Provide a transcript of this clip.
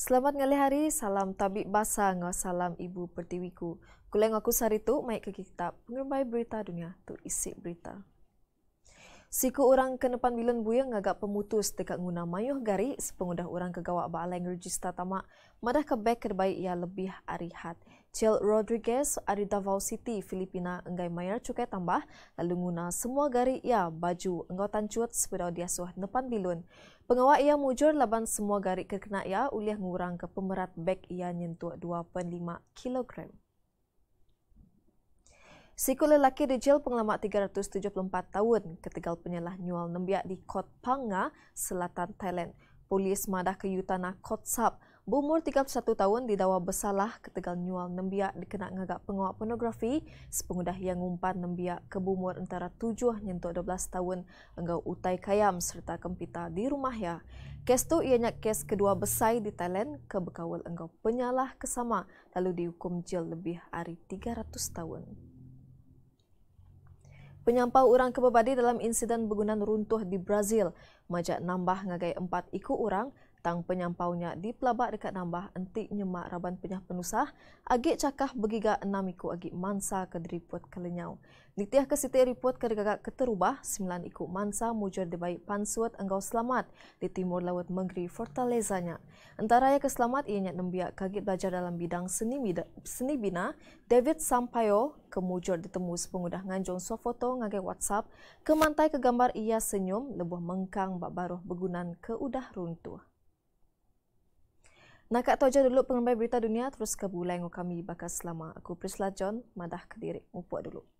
Selamat ngali hari, salam tabik basah, ngau salam ibu pertiwiku. Kuleng aku sari tu, maik ke kitab pengerbai berita dunia tu isi berita. Siku orang kenepan bilun buya ngagak pemutus dekat guna mayuh gari sepengudah orang kegawak baalai ngerjista tamak madah kebaik kerbaik ia lebih arihat. Chel Rodriguez dari Davao City, Filipina, enggai mayar cukai tambah lalu guna semua gari ia ya, baju enggau cuat sepeda dia suah nepan bilun. Pengawal ia mujur laban semua gari kekena ia uliah ngurang ke pemerat beg ia nyentuh 2.5 kg. Siku lelaki di jail penglamat 374 tahun ketegal penyalah nyual nembiak di Kot Panga, selatan Thailand. Polis madah ke Yutana Kot Sab, berumur 31 tahun didakwa bersalah ketegal nyual nembiak dikenak ngagak penguat pornografi sepengudah yang ngumpan nembiak ke bumur antara 7 nyentuk 12 tahun enggau utai kayam serta kempita di rumah ya. Kes tu ianya kes kedua besai di Thailand ke enggau penyalah kesama lalu dihukum jail lebih hari 300 tahun. Penyampau orang kebebadi dalam insiden bangunan runtuh di Brazil majak nambah ngagai empat ikut orang Tang penyampaunya di pelabak dekat nambah entik nyemak raban penyah penusah, agik cakah begiga enam iku agik mansa ke diripuat kelenyau. Nitiah ke siti ripuat ke regagak keterubah, sembilan iku mansa mujur dibaik pansuat engkau selamat di timur laut menggeri Fortalezanya. Antaraya keselamat ianya nembiak kagit belajar dalam bidang seni, bida, seni bina, David Sampayo kemujur ditemu sepengudah nganjong sofoto ngagai whatsapp, kemantai kegambar ia senyum, lebuh mengkang bak baruh begunan keudah runtuh. Nak kat tojo dulu pengembai berita dunia terus ke bulan ngok kami bakal selama aku Prisla John madah kediri upuak dulu.